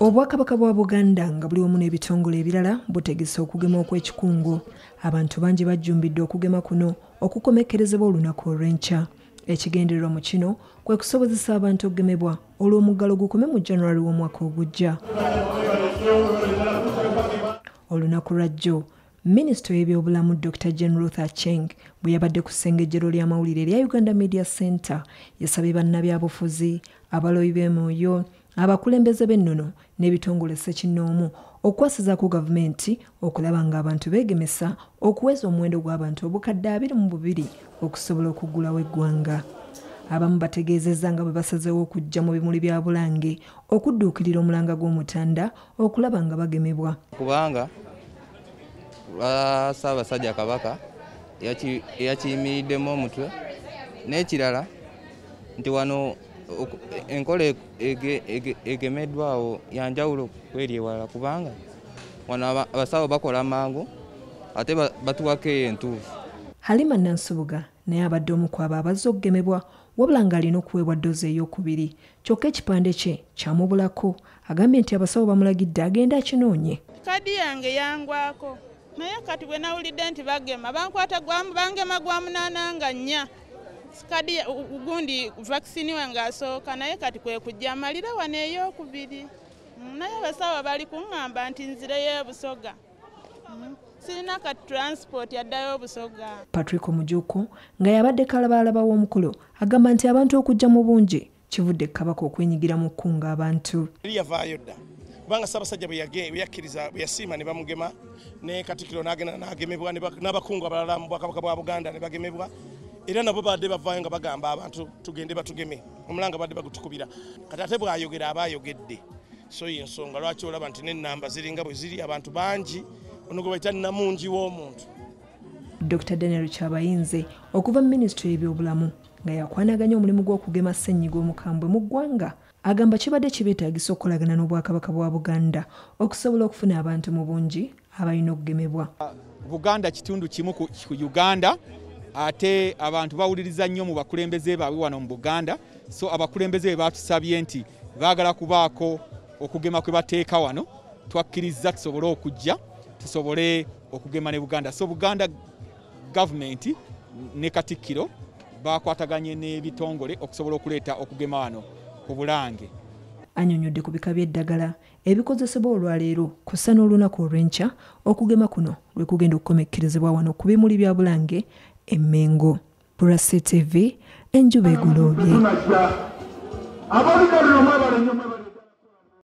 obwakabaka bwa buganda nga buli omu n'ebitongole ebirala butegesa okugema okw'ekikungo abantu bangi bajjumbidde okugema kuno okukomekkerezebwa olunaku olw'enkya ekigendererwa mu kino kwe kusobozesa abantu okugemebwa olw'omuggalo gukome mu janwaly w'omwaka ogujja olunaku lwajjo minisito w'ebyobulamu dr jen ruth acheng bwe yabadde ku ssengejero lyamawulire erya uganda media center yasabye bannabyabufuzi abaloyi b'emwoyo abakulembeze b'ennono n'ebitongole sekinnoomu okwasiza ku gavumenti okulaba ng'abantu beegemesa okuweza omuwendo gw'abantu obukadde 22 okusobola okuggulawo eggwanga abamu bategeezezza nga bwe basazeewo okujja mu bimuli bya bulange okudduukirira omulanga gw'omutanda okulaba nga bagemebwa kubanga lwasaabasajja kabaka eyakiyimiriddemu omutwe n'ekirala nti wano enkola egemeddwawo yanjawulo kweri ewalala kubanga wano abasawo bakola mangu ate batuwako eyo entuufu halima nansubuga naye abadde omukwaba abazza okugemebwa wabula ng'alina okuweebwa ddoozi ey'okubiri kyokka ekipande kye kyamubulako agambye nti abasawo bamulagidde agende akinoonye kadi yange yangwako naye kati bwe nawulidde nti bagema bankwata bangema gwa munaana nga nnya sikadi ugundi vaccine wangasoka naye kati kwe kujja malira wane yokubiri mm, naye basawa bali kungamba nti nzira yebusoga mm, sirina ka transport yaddayo obusoga patrick omujuku nga yabadde kalabaalaba w'omukulu agamba nti abantu okujja mu bungi kivudde kabaka okwenyigira mu kkunga abantu yavaayo dda kubanga sabasajja bweyakkiriza bweyasiima ne bamugema ne katikiro nagenda nagemebwa n'abakungu abalala mu bwakabaka bwa buganda ne bagemebwa era nabo badde bavayo nga bagamba abantu tugende batugeme omulanga badde bagutukubira kati ate bwayogera abayogedde so yensonga lwaki olaba nti nenamba ziringa bwe ziri abantu bangi onogwe baita namungi womuntu dr daniel kyabayinze okuva mu minisitule y'ebyobulamu nga yakwanaganya omulimu gw'okugema ssenyiga omukambwe mu ggwanga agamba kibadde kibeetaagisa okukolagana n'obwakabaka bwa buganda okusobola okufuna abantu mu bungi abalina okugemebwa buganda kitundu kimu ku uganda ate abantu bawuliriza nnyo mu bakulembeze baabwe wano mu buganda so abakulembeze be baatusabye nti baagala kubaako okugema kwe bateeka wano twakkiriza tusobole okujja tusobole okugema ne buganda so buganda gavumenti ne katikkiro bakwataganye n'ebitongole okusobola okuleeta okugema wano ku bulange annyonnyodde ku bika by'eddagala ebikozesebwa olwaleero kussa n'olunaku olw'enkya okugema kuno lwe kugenda okukomekkerezebwa wano ku bimuli bya bulange emengo purasitv enjuba egulobye abolinalinomwebalenyomwebal